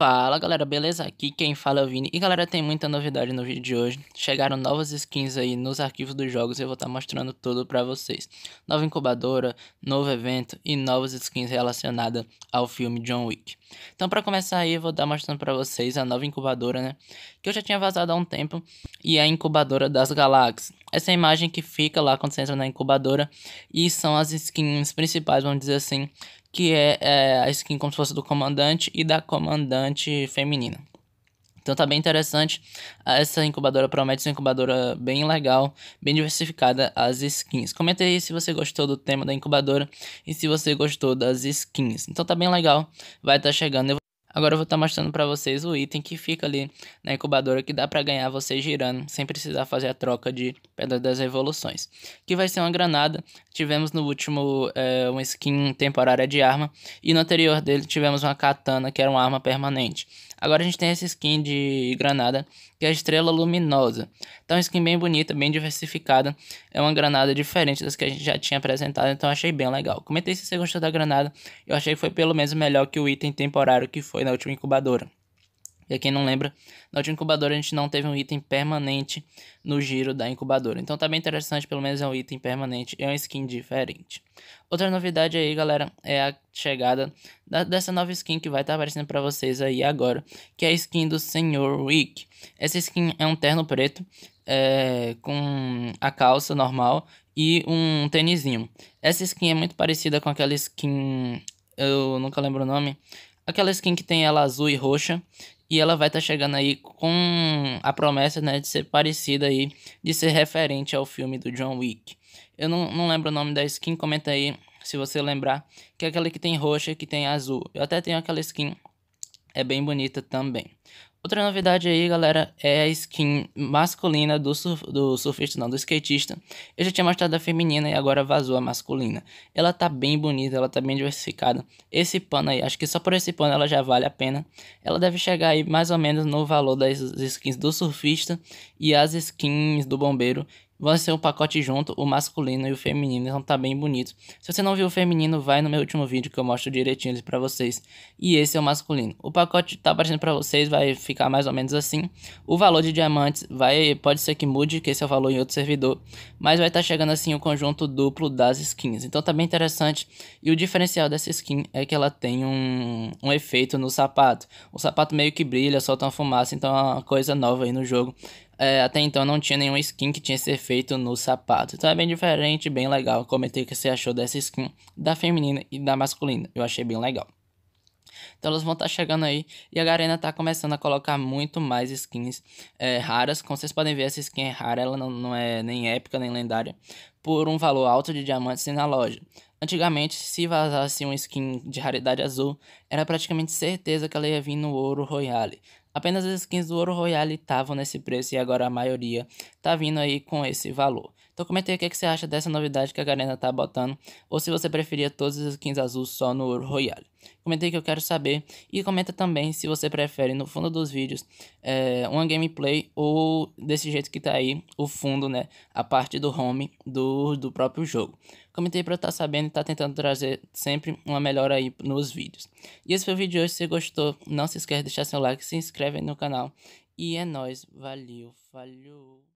Fala galera, beleza? Aqui quem fala é o Vini. E galera, tem muita novidade no vídeo de hoje. Chegaram novas skins aí nos arquivos dos jogos e eu vou estar tá mostrando tudo pra vocês. Nova incubadora, novo evento e novas skins relacionadas ao filme John Wick. Então pra começar aí, eu vou estar tá mostrando pra vocês a nova incubadora, né? Que eu já tinha vazado há um tempo, e a incubadora das galáxias. Essa é imagem que fica lá quando você entra na incubadora e são as skins principais, vamos dizer assim, que é, é a skin como se fosse do comandante e da comandante feminina. Então tá bem interessante. Essa incubadora promete ser uma incubadora bem legal, bem diversificada as skins. Comenta aí se você gostou do tema da incubadora e se você gostou das skins. Então tá bem legal, vai estar tá chegando. Agora eu vou estar tá mostrando para vocês o item que fica ali na incubadora que dá para ganhar você girando sem precisar fazer a troca de Pedra das Revoluções. Que vai ser uma granada. Tivemos no último é, uma skin temporária de arma e no anterior dele tivemos uma katana que era uma arma permanente. Agora a gente tem essa skin de granada, que é a estrela luminosa. Então, é uma skin bem bonita, bem diversificada. É uma granada diferente das que a gente já tinha apresentado, então achei bem legal. Comentei se você gostou da granada. Eu achei que foi pelo menos melhor que o item temporário que foi na última incubadora. E quem não lembra, na última incubadora a gente não teve um item permanente no giro da incubadora. Então tá bem interessante, pelo menos é um item permanente, é uma skin diferente. Outra novidade aí, galera, é a chegada da, dessa nova skin que vai estar tá aparecendo para vocês aí agora, que é a skin do Senhor Wick. Essa skin é um terno preto, é, com a calça normal e um tênisinho. Essa skin é muito parecida com aquela skin, eu nunca lembro o nome, aquela skin que tem ela azul e roxa e ela vai estar tá chegando aí com a promessa né, de ser parecida aí, de ser referente ao filme do John Wick. Eu não, não lembro o nome da skin, comenta aí se você lembrar, que é aquela que tem roxa que tem azul. Eu até tenho aquela skin, é bem bonita também. Outra novidade aí, galera, é a skin masculina do, surf, do surfista, não, do skatista. Eu já tinha mostrado a feminina e agora vazou a masculina. Ela tá bem bonita, ela tá bem diversificada. Esse pano aí, acho que só por esse pano ela já vale a pena. Ela deve chegar aí mais ou menos no valor das skins do surfista e as skins do bombeiro, Vão ser um pacote junto, o masculino e o feminino, então tá bem bonito. Se você não viu o feminino, vai no meu último vídeo que eu mostro direitinho ele pra vocês. E esse é o masculino. O pacote tá aparecendo pra vocês, vai ficar mais ou menos assim. O valor de diamantes vai, pode ser que mude, que esse é o valor em outro servidor, mas vai estar tá chegando assim o conjunto duplo das skins. Então tá bem interessante. E o diferencial dessa skin é que ela tem um, um efeito no sapato. O sapato meio que brilha, solta uma fumaça, então é uma coisa nova aí no jogo. É, até então não tinha nenhuma skin que tinha esse efeito no sapato. Então é bem diferente, bem legal. Comentei o que você achou dessa skin da feminina e da masculina. Eu achei bem legal. Então elas vão estar tá chegando aí e a Garena está começando a colocar muito mais skins é, raras. Como vocês podem ver, essa skin é rara, ela não, não é nem épica nem lendária, por um valor alto de diamantes na loja. Antigamente, se vazasse uma skin de raridade azul, era praticamente certeza que ela ia vir no ouro royale. Apenas as skins do Ouro Royale estavam nesse preço e agora a maioria tá vindo aí com esse valor. Então comente aí o que, é que você acha dessa novidade que a Garena tá botando, ou se você preferia todas as skins azuis só no Royale. Comente aí que eu quero saber, e comenta também se você prefere no fundo dos vídeos é, uma gameplay ou desse jeito que tá aí, o fundo, né, a parte do home do, do próprio jogo. Comente aí pra eu estar tá sabendo e tá tentando trazer sempre uma melhora aí nos vídeos. E esse foi o vídeo de hoje, se você gostou, não se esquece de deixar seu like, se inscreve aí no canal. E é nóis, valeu, falhou.